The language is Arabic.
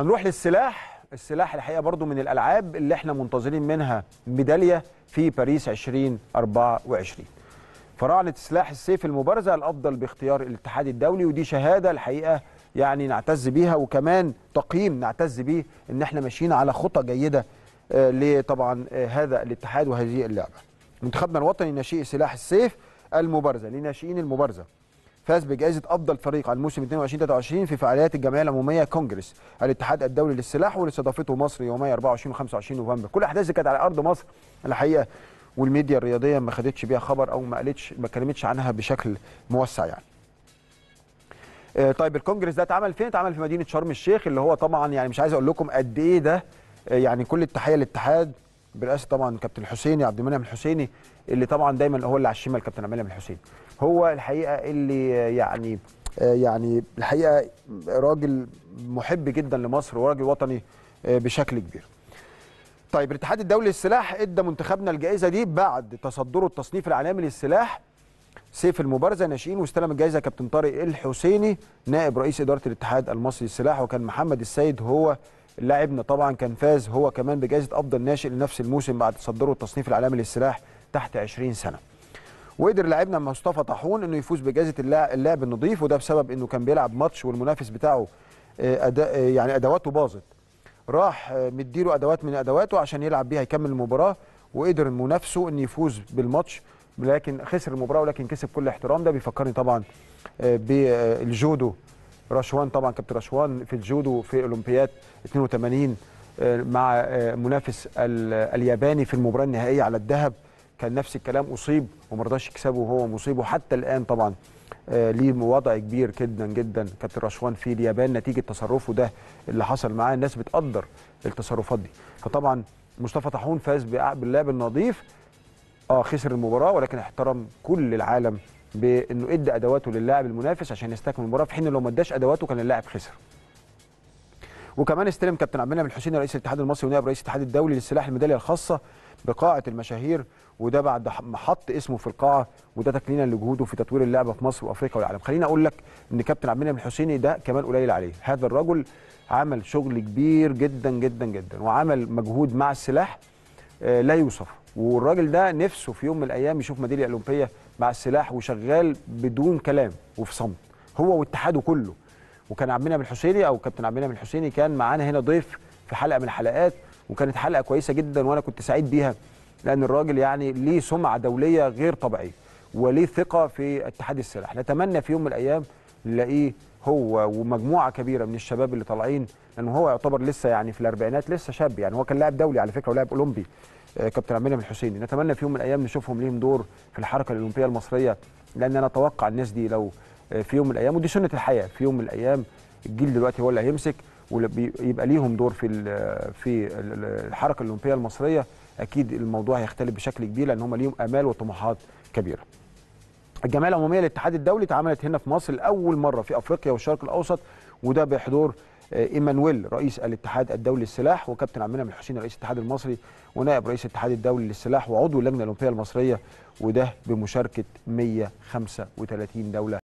هنروح للسلاح السلاح الحقيقه برضو من الالعاب اللي احنا منتظرين منها ميداليه في باريس 2024 فراعنه سلاح السيف المبارزه الافضل باختيار الاتحاد الدولي ودي شهاده الحقيقه يعني نعتز بيها وكمان تقييم نعتز بيه ان احنا ماشيين على خطى جيده آه، لطبعا آه، هذا الاتحاد وهذه اللعبه منتخبنا الوطني ناشئ سلاح السيف المبارزه لناشئين المبارزه فاز بجائزه افضل فريق على الموسم 22 23 في فعاليات الجمعيه العموميه كونجرس الاتحاد الدولي للسلاح واللي استضافته مصر يومي 24 و25 نوفمبر كل الاحداث كانت على ارض مصر الحقيقه والميديا الرياضيه ما خدتش بيها خبر او ما قالتش ما كلمتش عنها بشكل موسع يعني آه، طيب الكونجرس ده اتعمل فين؟ اتعمل في مدينه شرم الشيخ اللي هو طبعا يعني مش عايز اقول لكم قد ايه ده آه، يعني كل التحيه للاتحاد برئاسه طبعا كابتن حسيني عبد المنعم الحسيني اللي طبعا دايما هو اللي على الشمال كابتن عبد المنعم الحسيني هو الحقيقه اللي يعني يعني الحقيقه راجل محب جدا لمصر وراجل وطني آه، بشكل كبير. طيب الاتحاد الدولي للسلاح ادى منتخبنا الجائزه دي بعد تصدره التصنيف العالمي للسلاح سيف المبارزه ناشئين واستلم الجائزه كابتن طارق الحسيني نائب رئيس اداره الاتحاد المصري للسلاح وكان محمد السيد هو لاعبنا طبعا كان فاز هو كمان بجائزه افضل ناشئ لنفس الموسم بعد تصدره التصنيف العالمي للسلاح تحت 20 سنه وقدر لاعبنا مصطفى طاحون انه يفوز بجائزه اللاعب النظيف وده بسبب انه كان بيلعب ماتش والمنافس بتاعه آه، أدا آه، يعني ادواته باظت راح آه، مديله ادوات من ادواته عشان يلعب بيها يكمل المباراه وقدر منافسه انه يفوز بالماتش لكن خسر المباراه ولكن كسب كل احترام ده بيفكرني طبعا بالجودو رشوان طبعا كابتن رشوان في الجودو في اولمبياد 82 آه، مع آه، منافس الياباني في المباراه النهائيه على الذهب كان نفس الكلام اصيب وما رضاش يكسبه وهو مصيب وحتى الان طبعا آه، ليه وضع كبير جدا جدا كابتن رشوان في اليابان نتيجه تصرفه ده اللي حصل معاه الناس بتقدر التصرفات دي فطبعا مصطفى طاحون فاز باللعب النظيف اه خسر المباراه ولكن احترم كل العالم بانه ادى ادواته للاعب المنافس عشان يستكمل المباراه في حين لو ما اداش ادواته كان اللاعب خسر. وكمان استلم كابتن عبد المنعم الحسيني رئيس الاتحاد المصري ونائب رئيس الاتحاد الدولي للسلاح الميداليه الخاصه بقاعه المشاهير وده بعد ما حط اسمه في القاعه وده تكلينا لجهوده في تطوير اللعبه في مصر وافريقيا والعالم. خليني اقول لك ان كابتن عبد المنعم الحسيني ده كمان قليل عليه، هذا الرجل عمل شغل كبير جدا جدا جدا وعمل مجهود مع السلاح آه، لا يوصف والراجل ده نفسه في يوم من الايام يشوف ميداليه اولمبيه مع السلاح وشغال بدون كلام وفي صمت هو واتحاده كله وكان عمنا من الحسيني او كابتن عمنا من الحسيني كان معانا هنا ضيف في حلقه من الحلقات وكانت حلقه كويسه جدا وانا كنت سعيد بيها لان الراجل يعني ليه سمعه دوليه غير طبيعيه وليه ثقه في اتحاد السلاح نتمنى في يوم من الايام نلاقيه هو ومجموعه كبيره من الشباب اللي طالعين لانه هو يعتبر لسه يعني في الاربعينات لسه شاب يعني هو كان لاعب دولي على فكره ولاعب اولمبي آه، كابتن عبد المنعم الحسيني نتمنى في يوم من الايام نشوفهم ليهم دور في الحركه الاولمبيه المصريه لان انا اتوقع الناس دي لو آه، في يوم من الايام ودي سنه الحياه في يوم من الايام الجيل دلوقتي هو اللي هيمسك ويبقى ليهم دور في آه، في الحركه الاولمبيه المصريه اكيد الموضوع هيختلف بشكل كبير لان هم ليهم امال وطموحات كبيره الجمعيه العموميه للاتحاد الدولي اتعملت هنا في مصر لاول مره في افريقيا والشرق الاوسط وده بحضور آه، ايمانويل رئيس الاتحاد الدولي للسلاح وكابتن عبد المنعم الحسين رئيس الاتحاد المصري ونائب رئيس الاتحاد الدولي للسلاح وعضو اللجنه الاولمبيه المصريه وده بمشاركه 135 دوله